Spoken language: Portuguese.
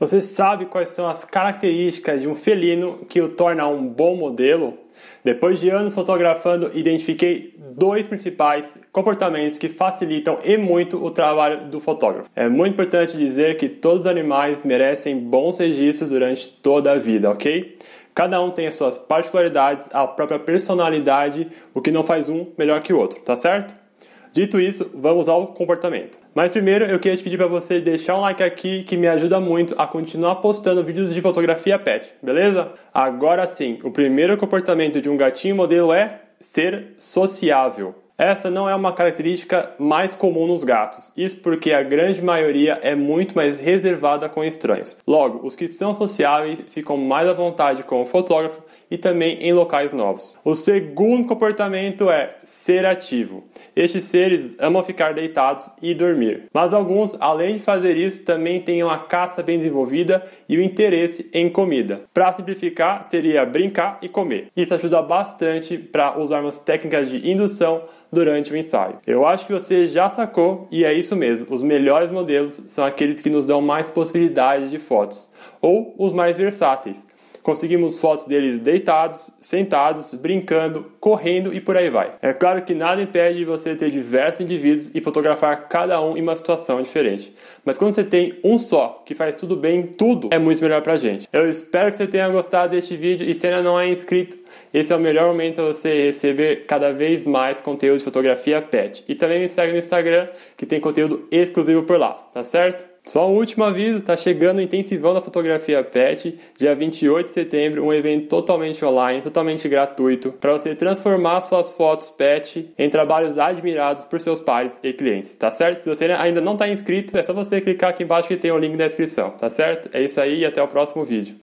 Você sabe quais são as características de um felino que o torna um bom modelo? Depois de anos fotografando, identifiquei dois principais comportamentos que facilitam e muito o trabalho do fotógrafo. É muito importante dizer que todos os animais merecem bons registros durante toda a vida, ok? Cada um tem as suas particularidades, a própria personalidade, o que não faz um melhor que o outro, tá certo? Dito isso, vamos ao comportamento. Mas primeiro eu queria te pedir para você deixar um like aqui que me ajuda muito a continuar postando vídeos de fotografia pet, beleza? Agora sim, o primeiro comportamento de um gatinho modelo é ser sociável. Essa não é uma característica mais comum nos gatos, isso porque a grande maioria é muito mais reservada com estranhos. Logo, os que são sociáveis ficam mais à vontade com o fotógrafo e também em locais novos. O segundo comportamento é ser ativo. Estes seres amam ficar deitados e dormir, mas alguns, além de fazer isso, também têm uma caça bem desenvolvida e o interesse em comida. Para simplificar, seria brincar e comer. Isso ajuda bastante para usarmos técnicas de indução durante o ensaio. Eu acho que você já sacou e é isso mesmo. Os melhores modelos são aqueles que nos dão mais possibilidades de fotos ou os mais versáteis Conseguimos fotos deles deitados, sentados, brincando, correndo e por aí vai. É claro que nada impede você ter diversos indivíduos e fotografar cada um em uma situação diferente. Mas quando você tem um só que faz tudo bem, tudo é muito melhor pra gente. Eu espero que você tenha gostado deste vídeo e se ainda não é inscrito, esse é o melhor momento para você receber cada vez mais conteúdo de fotografia pet. E também me segue no Instagram, que tem conteúdo exclusivo por lá, tá certo? Só um último aviso, tá chegando o Intensivão da Fotografia Pet, dia 28 de setembro, um evento totalmente online, totalmente gratuito, para você transformar suas fotos pet em trabalhos admirados por seus pares e clientes, tá certo? Se você ainda não está inscrito, é só você clicar aqui embaixo que tem o link na descrição, tá certo? É isso aí e até o próximo vídeo.